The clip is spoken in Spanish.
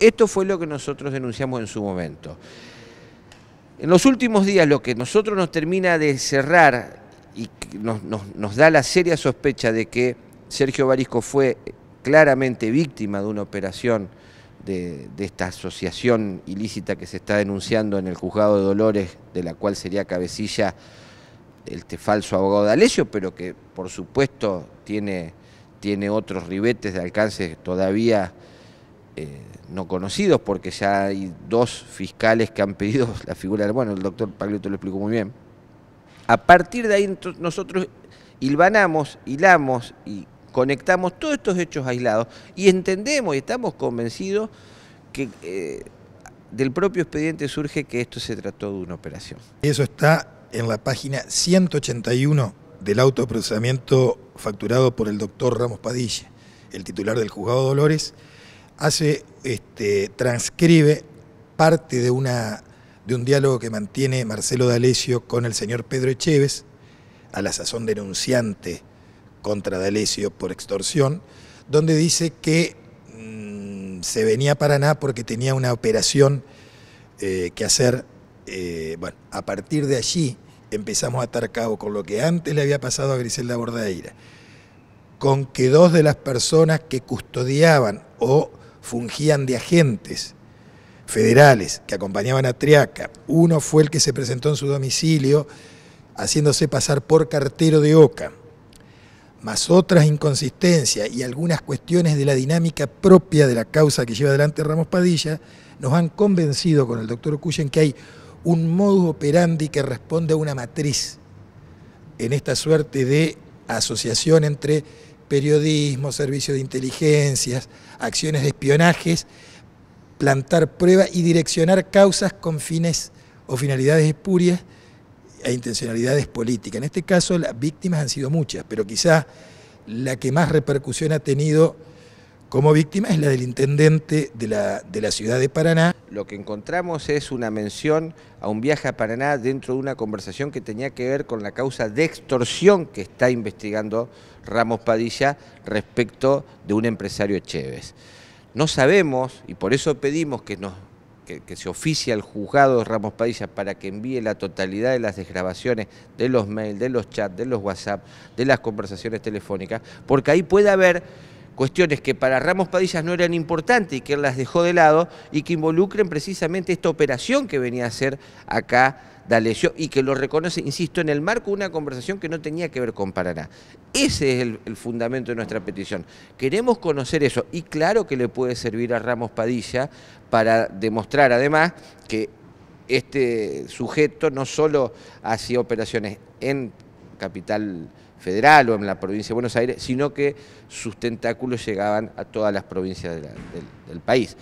Esto fue lo que nosotros denunciamos en su momento. En los últimos días lo que nosotros nos termina de cerrar y nos, da la seria sospecha de que Sergio Barisco fue claramente víctima de una operación de, esta asociación ilícita que se está denunciando en el juzgado de Dolores, de la cual sería cabecilla este falso abogado de Alesio, pero que por supuesto tiene otros ribetes de alcance todavía eh, no conocidos, porque ya hay dos fiscales que han pedido la figura del... Bueno, el doctor Pagliotto lo explicó muy bien. A partir de ahí nosotros hilvanamos, hilamos y conectamos todos estos hechos aislados y entendemos y estamos convencidos que... Eh, del propio expediente surge que esto se trató de una operación. Eso está en la página 181 del autoprocesamiento facturado por el doctor Ramos Padilla, el titular del juzgado Dolores, hace, este, transcribe parte de, una, de un diálogo que mantiene Marcelo D'Alessio con el señor Pedro Echeves, a la sazón denunciante contra D'Alessio por extorsión, donde dice que mm, se venía a Paraná porque tenía una operación eh, que hacer. Eh, bueno, a partir de allí empezamos a atar cabo con lo que antes le había pasado a Griselda Bordaira, con que dos de las personas que custodiaban o fungían de agentes federales que acompañaban a Triaca. Uno fue el que se presentó en su domicilio haciéndose pasar por cartero de Oca, más otras inconsistencias y algunas cuestiones de la dinámica propia de la causa que lleva adelante Ramos Padilla, nos han convencido con el doctor Cuyen que hay un modus operandi que responde a una matriz en esta suerte de asociación entre periodismo, servicios de inteligencias, acciones de espionajes, plantar pruebas y direccionar causas con fines o finalidades espurias e intencionalidades políticas. En este caso las víctimas han sido muchas, pero quizá la que más repercusión ha tenido como víctima es la del intendente de la, ciudad de Paraná. Lo que encontramos es una mención a un viaje a Paraná dentro de una conversación que tenía que ver con la causa de extorsión que está investigando Ramos Padilla respecto de un empresario Echeves. No sabemos, y por eso pedimos que que, se oficie al juzgado Ramos Padilla para que envíe la totalidad de las desgrabaciones de los mails, de los chats, de los WhatsApp, de las conversaciones telefónicas, porque ahí puede haber cuestiones que para Ramos Padilla no eran importantes y que él las dejó de lado y que involucren precisamente esta operación que venía a hacer acá D'Alessio y que lo reconoce, insisto, en el marco de una conversación que no tenía que ver con Paraná. Ese es el, el, fundamento de nuestra petición. Queremos conocer eso y claro que le puede servir a Ramos Padilla para demostrar además que este sujeto no solo hacía operaciones en capital federal o en la provincia de Buenos Aires, sino que sus tentáculos llegaban a todas las provincias del país.